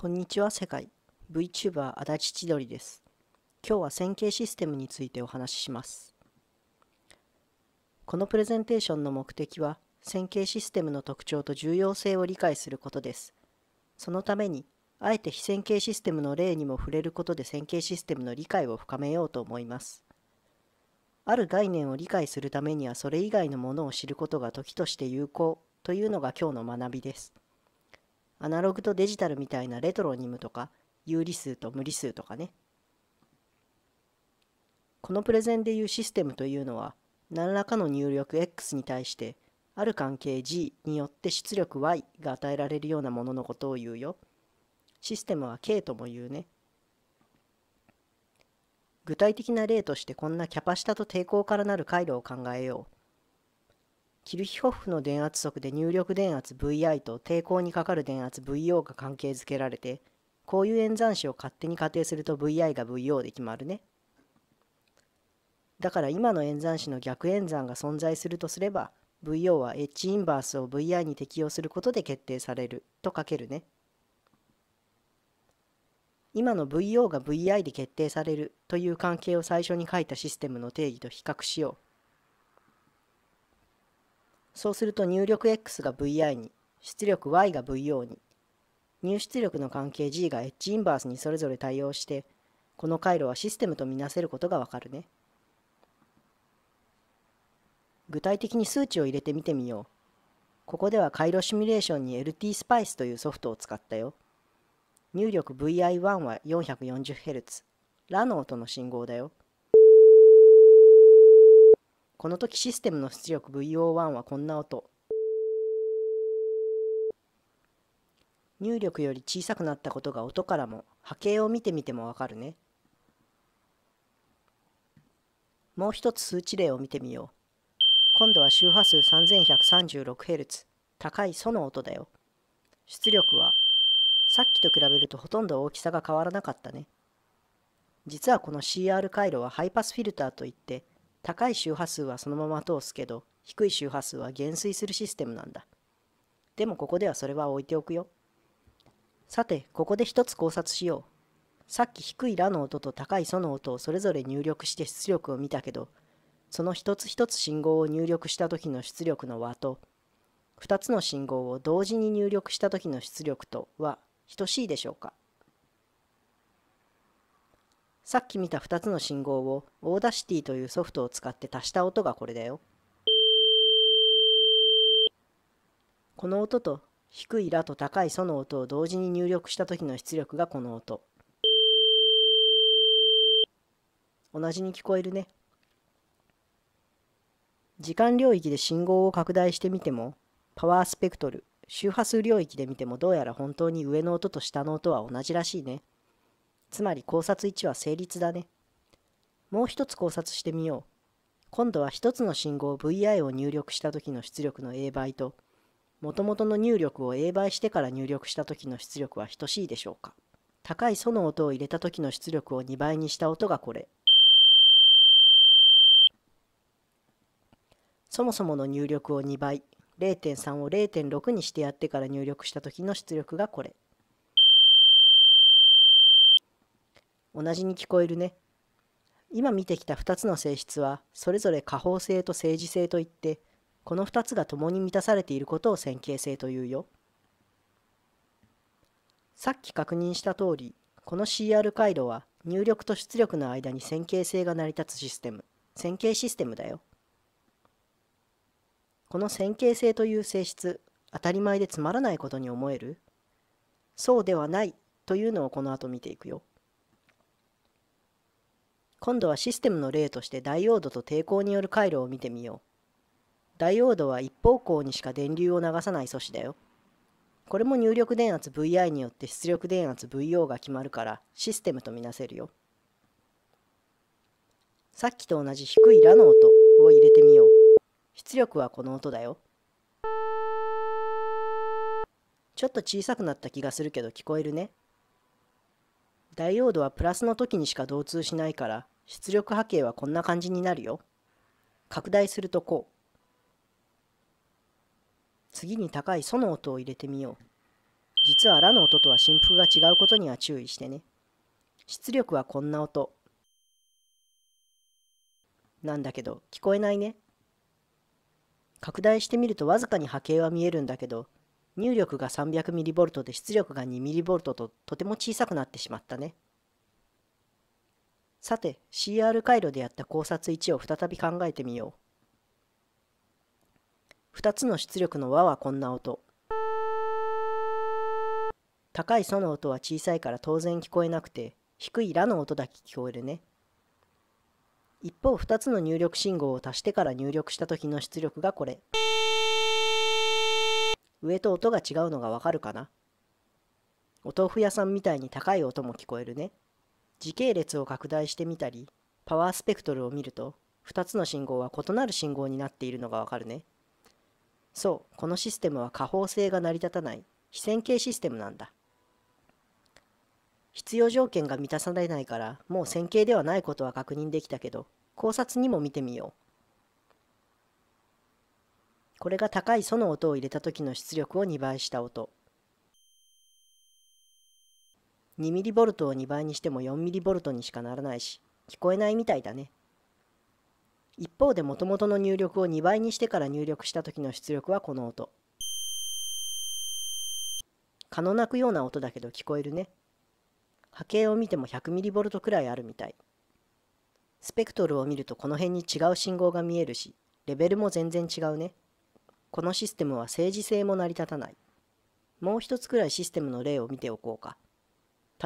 こんにちは世界 VTuber 足立千鳥です今日は線形システムについてお話ししますこのプレゼンテーションの目的は線形システムの特徴と重要性を理解することですそのためにあえて非線形システムの例にも触れることで線形システムの理解を深めようと思いますある概念を理解するためにはそれ以外のものを知ることが時として有効というのが今日の学びです。アナログとデジタルみたいなレトロニムとか有理数と無理数とかねこのプレゼンでいうシステムというのは何らかの入力 X に対してある関係 G によって出力 Y が与えられるようなもののことを言うよ。システムは K とも言うね。具体的な例としてこんなキャパシタと抵抗からなる回路を考えよう。キルヒホフの電圧則で入力電圧 VI と抵抗にかかる電圧 VO が関係づけられて、こういう演算子を勝手に仮定すると VI が VO で決まるね。だから今の演算子の逆演算が存在するとすれば、VO は H インバースを VI に適用することで決定されると書けるね。今の VO が VI で決定されるという関係を最初に書いたシステムの定義と比較しよう。そうすると入力 X が VI に、出力 Y が VO に、入出力の関係 G が H インバースにそれぞれ対応して、この回路はシステムとみなせることがわかるね。具体的に数値を入れてみてみよう。ここでは回路シミュレーションに LTSpice というソフトを使ったよ。入力 VI1 は 440Hz。ラノーの信号だよ。この時システムの出力 VO1 はこんな音。入力より小さくなったことが音からも波形を見てみてもわかるね。もう一つ数値例を見てみよう。今度は周波数 3136Hz 高いその音だよ。出力はさっきと比べるとほとんど大きさが変わらなかったね。実はこの CR 回路はハイパスフィルターといって高い周波数はそのまま通すけど、低い周波数は減衰するシステムなんだ。でもここではそれは置いておくよ。さて、ここで一つ考察しよう。さっき低いラの音と高いソの音をそれぞれ入力して出力を見たけど、その一つ一つ信号を入力した時の出力の和と、2つの信号を同時に入力した時の出力とは等しいでしょうかさっき見た2つの信号をオーダーシティというソフトを使って足した音がこれだよ。この音と低いラと高いソの音を同時に入力した時の出力がこの音。同じに聞こえるね。時間領域で信号を拡大してみても、パワースペクトル、周波数領域で見てもどうやら本当に上の音と下の音は同じらしいね。つまり考察1は成立だね。もう一つ考察してみよう。今度は1つの信号 VI を入力した時の出力の A 倍と、もともとの入力を A 倍してから入力した時の出力は等しいでしょうか。高いその音を入れた時の出力を2倍にした音がこれ。そもそもの入力を2倍、0.3を0.6にしてやってから入力した時の出力がこれ。同じに聞こえるね。今見てきた2つの性質はそれぞれ可方性と政治性といってこの2つが共に満たされていることを線形性というよ。さっき確認した通りこの CR 回路は入力と出力の間に線形性が成り立つシステム線形システムだよ。この線形性という性質当たり前でつまらないことに思えるそうではないというのをこの後見ていくよ。今度はシステムの例としてダイオードと抵抗による回路を見てみよう。ダイオードは一方向にしか電流を流さない素子だよ。これも入力電圧 VI によって出力電圧 VO が決まるからシステムとみなせるよ。さっきと同じ低いラの音を入れてみよう。出力はこの音だよ。ちょっと小さくなった気がするけど聞こえるね。ダイオードはプラスの時にしか導通しないから出力波形はこんな感じになるよ。拡大するとこう。次に高いソの音を入れてみよう。実はラの音とは振幅が違うことには注意してね。出力はこんな音。なんだけど聞こえないね。拡大してみるとわずかに波形は見えるんだけど入力が 300mV で出力が 2mV ととても小さくなってしまったね。さて CR 回路でやった考察1を再び考えてみよう。2つの出力の和はこんな音。高いソの音は小さいから当然聞こえなくて低いラの音だけ聞こえるね。一方2つの入力信号を足してから入力した時の出力がこれ。上と音が違うのがわかるかなお豆腐屋さんみたいに高い音も聞こえるね。時系列を拡大してみたり、パワースペクトルを見ると、2つの信号は異なる信号になっているのがわかるね。そう、このシステムは可方性が成り立たない非線形システムなんだ。必要条件が満たされないから、もう線形ではないことは確認できたけど、考察にも見てみよう。これが高いその音を入れた時の出力を2倍した音2ルトを2倍にしても4ルトにしかならないし聞こえないみたいだね一方で元々の入力を2倍にしてから入力した時の出力はこの音蚊の鳴くような音だけど聞こえるね波形を見ても1 0 0ルトくらいあるみたいスペクトルを見るとこの辺に違う信号が見えるしレベルも全然違うねこのシステムは政治性も成り立たない。もう一つくらいシステムの例を見ておこうか。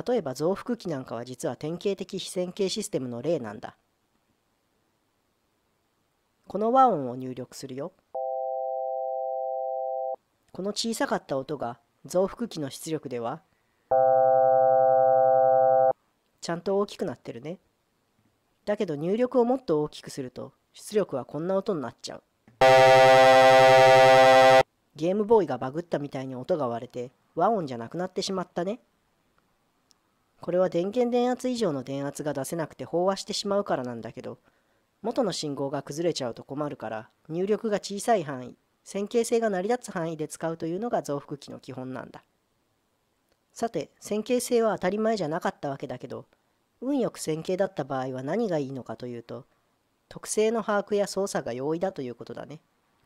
例えば増幅器なんかは実は典型的非線形システムの例なんだ。この和音を入力するよ。この小さかった音が増幅器の出力ではちゃんと大きくなってるね。だけど入力をもっと大きくすると出力はこんな音になっちゃう。ゲームボーイがバグったみたいに音が割れて和音じゃなくなってしまったね。これは電源電圧以上の電圧が出せなくて飽和してしまうからなんだけど、元の信号が崩れちゃうと困るから入力が小さい範囲、線形性が成り立つ範囲で使うというのが増幅器の基本なんだ。さて、線形性は当たり前じゃなかったわけだけど、運よく線形だった場合は何がいいのかというと、特性の把握や操作が容易だということだね。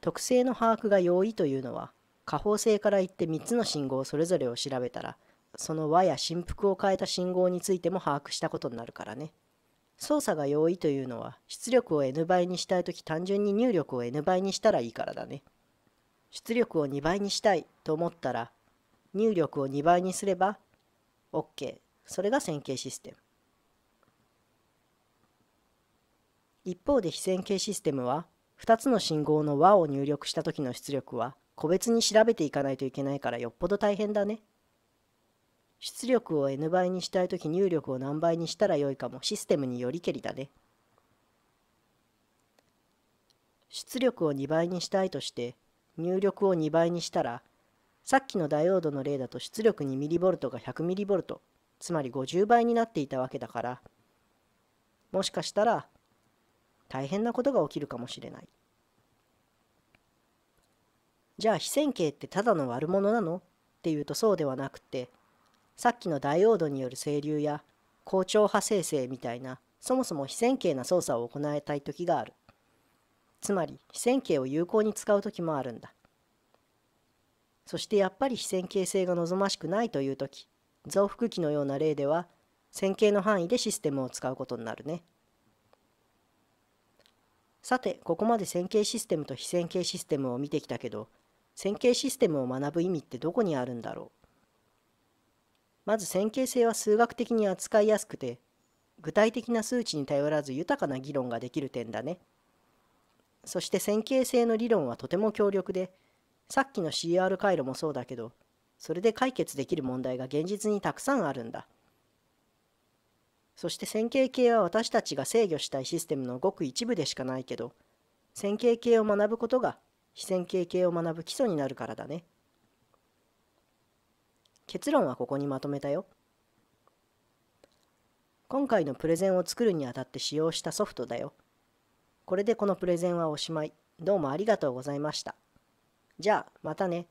特性の把握が容易というのは可方性から言って3つの信号それぞれを調べたらその和や振幅を変えた信号についても把握したことになるからね操作が容易というのは出力を n 倍にしたい時単純に入力を n 倍にしたらいいからだね出力を2倍にしたいと思ったら入力を2倍にすれば OK それが線形システム一方で非線形システムは2つの信号の和を入力した時の出力は個別に調べていかないといけないからよっぽど大変だね。出力を n 倍にしたい時入力を何倍にしたらよいかもシステムによりけりだね。出力を2倍にしたいとして入力を2倍にしたらさっきのダイオードの例だと出力 2mV が 100mV つまり50倍になっていたわけだからもしかしたら大変なことが起きるかもしれない。じゃあ非線形ってただの悪者なのっていうとそうではなくてさっきのダイオードによる整流や高調波生成みたいなそもそも非線形な操作を行いたい時がある。つまり非線形を有効に使う時もあるんだ。そしてやっぱり非線形性が望ましくないという時増幅器のような例では線形の範囲でシステムを使うことになるね。さて、ここまで線形システムと非線形システムを見てきたけど、線形システムを学ぶ意味ってどこにあるんだろうまず線形性は数学的に扱いやすくて、具体的な数値に頼らず豊かな議論ができる点だね。そして線形性の理論はとても強力で、さっきの CR 回路もそうだけど、それで解決できる問題が現実にたくさんあるんだ。そして線形系は私たちが制御したいシステムのごく一部でしかないけど、線形系を学ぶことが非線形系を学ぶ基礎になるからだね。結論はここにまとめたよ。今回のプレゼンを作るにあたって使用したソフトだよ。これでこのプレゼンはおしまい。どうもありがとうございました。じゃあ、またね。